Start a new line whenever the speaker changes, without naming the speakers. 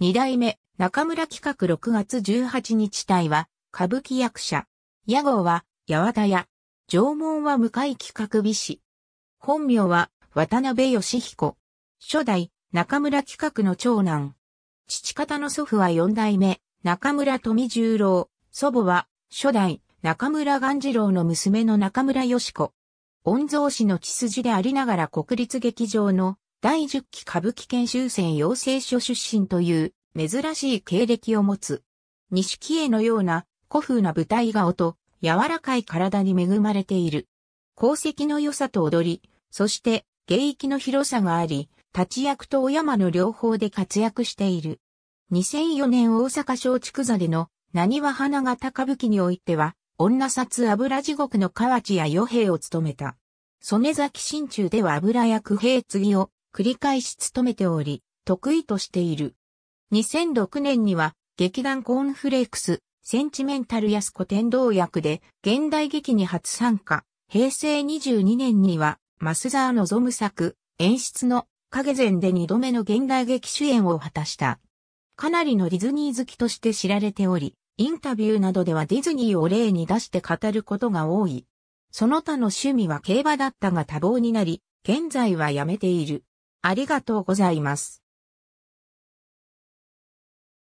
二代目、中村企画6月18日隊は、歌舞伎役者。屋号は、八幡屋。縄文は向井企画美師。本名は、渡辺義彦。初代、中村企画の長男。父方の祖父は四代目、中村富十郎。祖母は、初代、中村元次郎の娘の中村義子。御曹司の血筋でありながら国立劇場の第10期歌舞伎研修生養成所出身という珍しい経歴を持つ。西木絵のような古風な舞台顔と柔らかい体に恵まれている。功績の良さと踊り、そして芸域の広さがあり、立役とお山の両方で活躍している。2004年大阪松竹座での何は花形歌舞伎においては、女札油地獄の河内や与兵を務めた。曽根崎新中では油役兵継ぎを繰り返し務めており、得意としている。2006年には劇団コーンフレークス、センチメンタル安子天道役で現代劇に初参加。平成22年には、増沢望作、演出の影前で二度目の現代劇主演を果たした。かなりのディズニー好きとして知られており、インタビューなどではディズニーを例に出して語ることが多い。その他の趣味は競馬だったが多忙になり、現在は辞めている。ありがとうございます。